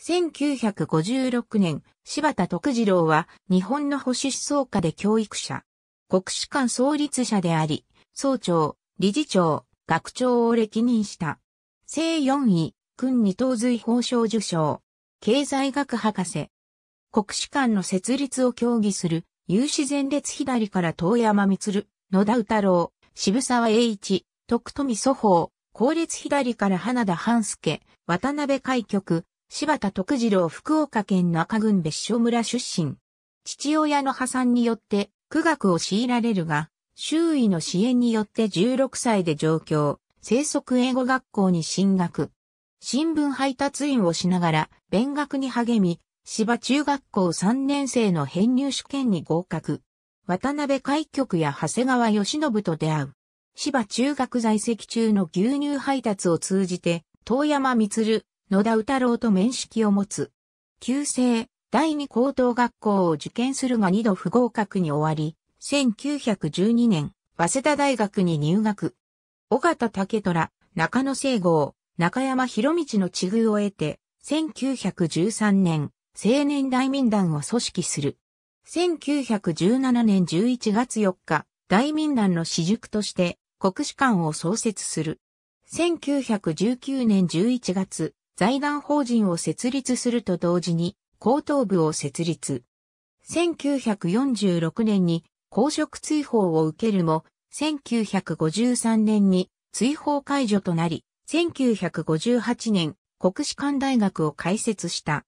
1956年、柴田徳次郎は日本の保守思想家で教育者、国士官創立者であり、総長、理事長、学長を歴任した。正4位、君二東髄法賞受賞、経済学博士。国士官の設立を協議する、有志前列左から遠山光、野田宇太郎、渋沢栄一、徳富祖法、後列左から花田半助、渡辺海局、柴田徳次郎福岡県中郡別所村出身。父親の破産によって苦学を強いられるが、周囲の支援によって16歳で上京、生息英語学校に進学。新聞配達員をしながら、勉学に励み、芝中学校3年生の編入試験に合格。渡辺海局や長谷川義信と出会う。芝中学在籍中の牛乳配達を通じて、遠山光、野田宇太郎と面識を持つ。旧制、第二高等学校を受験するが二度不合格に終わり、1912年、早稲田大学に入学。尾形竹虎、中野聖郷、中山博道の地遇を得て、1913年、青年大民団を組織する。1917年11月4日、大民団の私塾として国史館を創設する。1919年11月、財団法人を設立すると同時に、高等部を設立。1946年に公職追放を受けるも、1953年に追放解除となり、1958年国士官大学を開設した。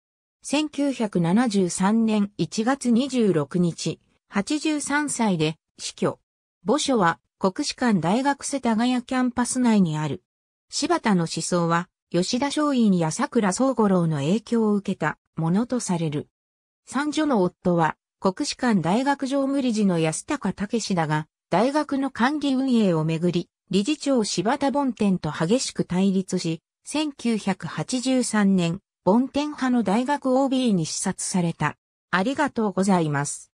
1973年1月26日、83歳で死去。墓所は国士官大学世田谷キャンパス内にある。柴田の思想は吉田松陰や桜宗五郎の影響を受けたものとされる。三女の夫は、国士館大学常務理事の安高武だが、大学の管理運営をめぐり、理事長柴田梵天と激しく対立し、1983年、梵天派の大学 OB に視察された。ありがとうございます。